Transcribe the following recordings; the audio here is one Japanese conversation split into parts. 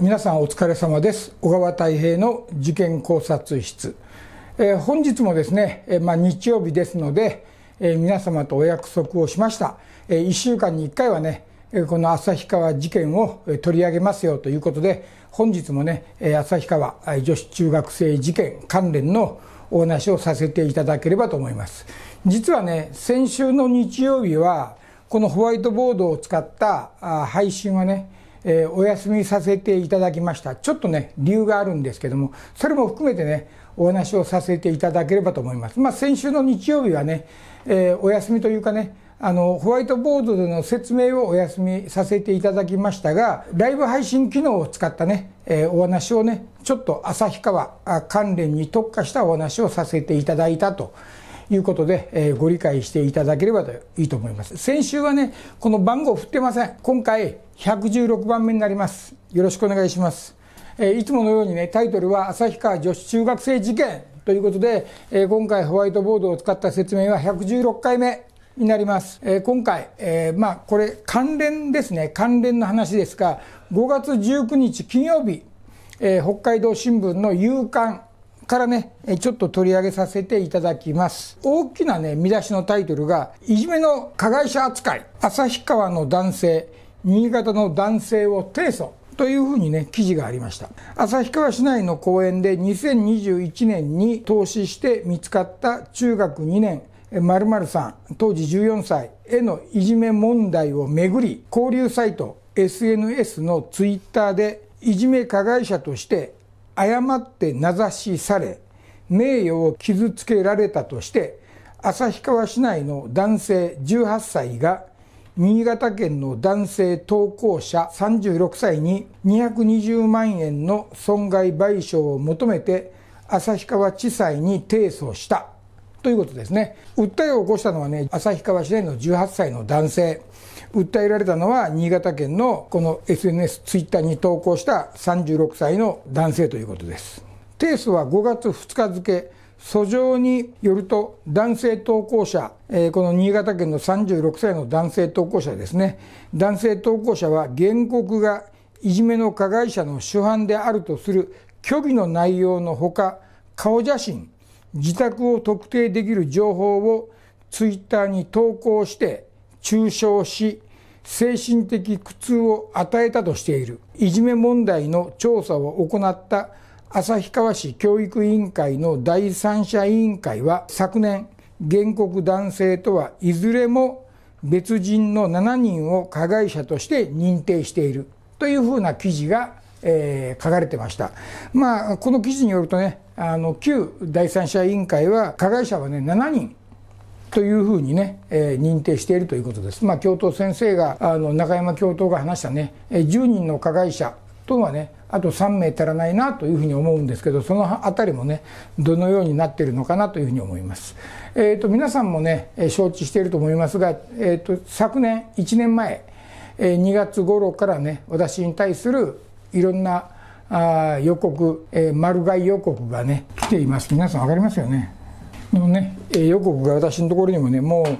皆さんお疲れ様です。小川太平の事件考察室。えー、本日もですね、えー、まあ、日曜日ですので、えー、皆様とお約束をしました。え1週間に1回はね、この旭川事件を取り上げますよということで、本日もね、旭川女子中学生事件関連のお話をさせていただければと思います。実はね、先週の日曜日は、このホワイトボードを使った配信はね、えー、お休みさせていただきましたちょっとね理由があるんですけどもそれも含めてねお話をさせていただければと思います、まあ、先週の日曜日はね、えー、お休みというかねあのホワイトボードでの説明をお休みさせていただきましたがライブ配信機能を使ったね、えー、お話をねちょっと旭川関連に特化したお話をさせていただいたということで、えー、ご理解していただければといいと思います先週はねこの番号振ってません今回116番目になりますよろしくお願いします、えー、いつものようにねタイトルは旭川女子中学生事件ということで、えー、今回ホワイトボードを使った説明は116回目になります、えー、今回、えー、まあこれ関連ですね関連の話ですが5月19日金曜日、えー、北海道新聞の夕刊からね、ちょっと取り上げさせていただきます。大きなね、見出しのタイトルが、いじめの加害者扱い、旭川の男性、新潟の男性を提訴。というふうにね、記事がありました。旭川市内の公園で2021年に投資して見つかった中学2年、〇〇さん、当時14歳へのいじめ問題をめぐり、交流サイト SNS のツイッターでいじめ加害者として誤って名指しされ名誉を傷つけられたとして旭川市内の男性18歳が新潟県の男性投稿者36歳に220万円の損害賠償を求めて旭川地裁に提訴したということですね訴えを起こしたのはね旭川市内の18歳の男性訴えられたのは新潟県のこの SNS ツイッターに投稿した36歳の男性ということです提訴は5月2日付訴状によると男性投稿者、えー、この新潟県の36歳の男性投稿者ですね男性投稿者は原告がいじめの加害者の主犯であるとする虚偽の内容のほか顔写真自宅を特定できる情報をツイッターに投稿して中傷し精神的苦痛を与えたとしているいじめ問題の調査を行った旭川市教育委員会の第三者委員会は昨年原告男性とはいずれも別人の7人を加害者として認定しているというふうな記事が、えー、書かれてました。まあ、この記事によるとねあの旧第三者委員会は加害者はね7人というふうにね、えー、認定しているということです。まあ、教頭先生があの中山教頭が話したね、え10人の加害者とはねあと3名足らないなというふうに思うんですけどその辺りもねどのようになっているのかなというふうに思います、えーと、皆さんもね承知していると思いますが、えーと、昨年1年前2月頃からね私に対するいろんなあ予告、えー、丸買い予告がね来ています皆さん分かりますよねのね予告が私のところにもねも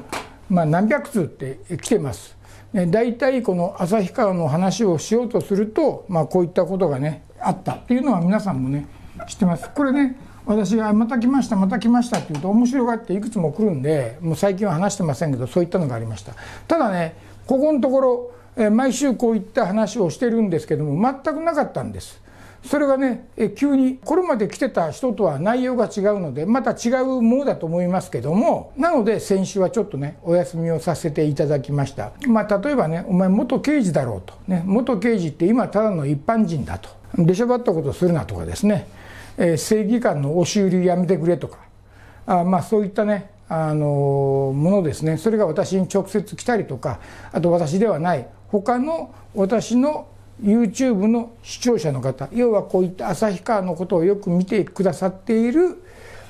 う、まあ、何百通って来てます。で大体この旭川の話をしようとすると、まあ、こういったことがねあったっていうのは皆さんもね知ってます。これね私が「また来ましたまた来ました」って言うと面白がっていくつも来るんでもう最近は話してませんけどそういったのがありましたただねここのところ毎週こういった話をしてるんですけども全くなかったんですそれがね急にこれまで来てた人とは内容が違うのでまた違うものだと思いますけどもなので先週はちょっとねお休みをさせていただきましたまあ例えばねお前元刑事だろうと、ね、元刑事って今ただの一般人だと出しゃばったことするなとかですね、えー、正義感の押し売りやめてくれとかあまあそういったねあのものですねそれが私に直接来たりとかあと私ではない他の私の YouTube の視聴者の方要はこういった旭川のことをよく見てくださっている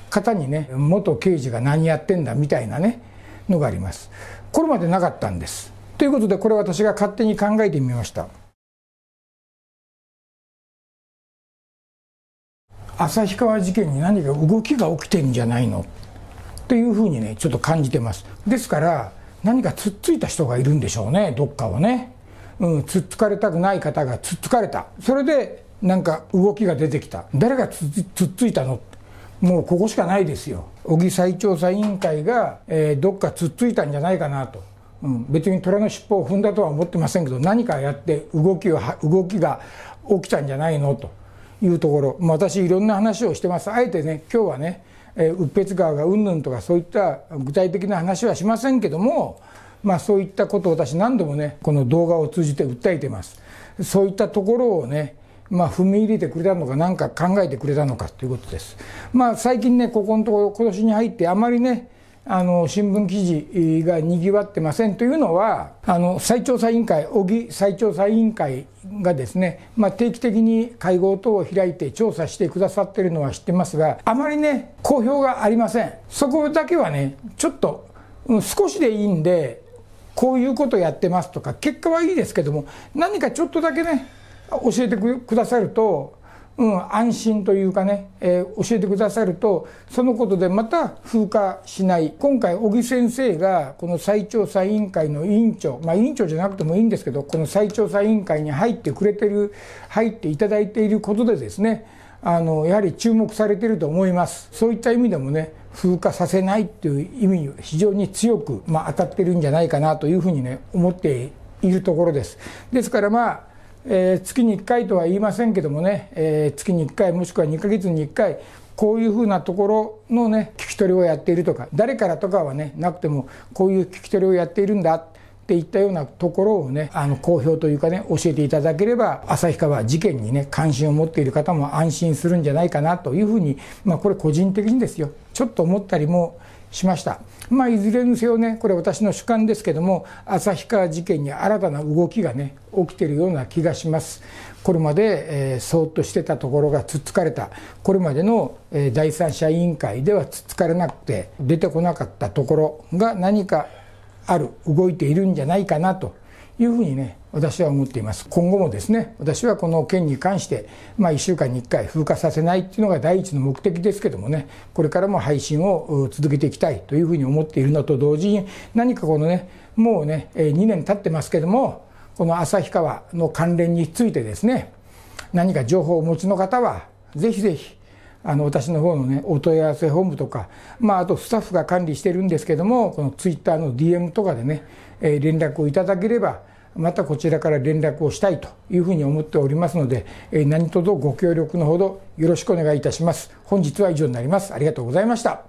方にね元刑事が何やってんだみたいなねのがありますこれまでなかったんですということでこれ私が勝手に考えてみました旭川事件に何か動きが起きてるんじゃないのというふうにねちょっと感じてますですから何かつっついた人がいるんでしょうねどっかをねうん、つっつかれたくない方がつっつかれたそれでなんか動きが出てきた誰がつっついたのもうここしかないですよ小木再調査委員会が、えー、どっかつっついたんじゃないかなと、うん、別に虎の尻尾を踏んだとは思ってませんけど何かやって動きを動きが起きたんじゃないのというところ、まあ、私いろんな話をしてますあえてね今日はね、えー、うっぺつ川がうんぬんとかそういった具体的な話はしませんけどもまあ、そういったことを私何度もねこの動画を通じて訴えていますそういったところをねまあ、踏み入れてくれたのか、何か考えてくれたのかということです。まあ、最近ね、ここのところ、今年に入って、あまりね、あの新聞記事がにぎわってませんというのは、あの再調査委員会、小木再調査委員会がですね、まあ、定期的に会合等を開いて調査してくださってるのは知ってますが、あまりね、公表がありません、そこだけはね、ちょっと、少しでいいんで、こういうことやってますとか結果はいいですけども何かちょっとだけね教えてくださると、うん、安心というかね、えー、教えてくださるとそのことでまた風化しない今回小木先生がこの再調査委員会の委員長まあ委員長じゃなくてもいいんですけどこの再調査委員会に入ってくれてる入っていただいていることでですねあのやはり注目されていると思いますそういった意味でもね風化させないっていう意味に非常に強く、まあ、当たってるんじゃないかなというふうにね思っているところです。ですからまあえー、月に1回とは言いませんけどもね、えー、月に1回もしくは2ヶ月に1回こういうふうなところのね聞き取りをやっているとか誰からとかはねなくてもこういう聞き取りをやっているんだっていったようなところをね、あの、公表というかね、教えていただければ、旭川事件にね、関心を持っている方も安心するんじゃないかなというふうに、まあ、これ個人的にですよ、ちょっと思ったりもしました。まあ、いずれにせよね、これ私の主観ですけども、旭川事件に新たな動きがね、起きてるような気がします。これまで、えー、そーっとしてたところがつっつかれた。これまでの、えー、第三者委員会ではつっつかれなくて、出てこなかったところが何かある動いているんじゃないかなというふうにね私は思っています今後もですね私はこの件に関して、まあ、1週間に1回風化させないっていうのが第一の目的ですけどもねこれからも配信を続けていきたいというふうに思っているのと同時に何かこのねもうね2年経ってますけどもこの旭川の関連についてですね何か情報をお持ちの方はぜひぜひあの私の方のねお問い合わせ本部とか、まあ、あとスタッフが管理してるんですけどもこのツイッターの DM とかでね、えー、連絡をいただければまたこちらから連絡をしたいというふうに思っておりますので、えー、何卒ご協力のほどよろしくお願いいたします本日は以上になりますありがとうございました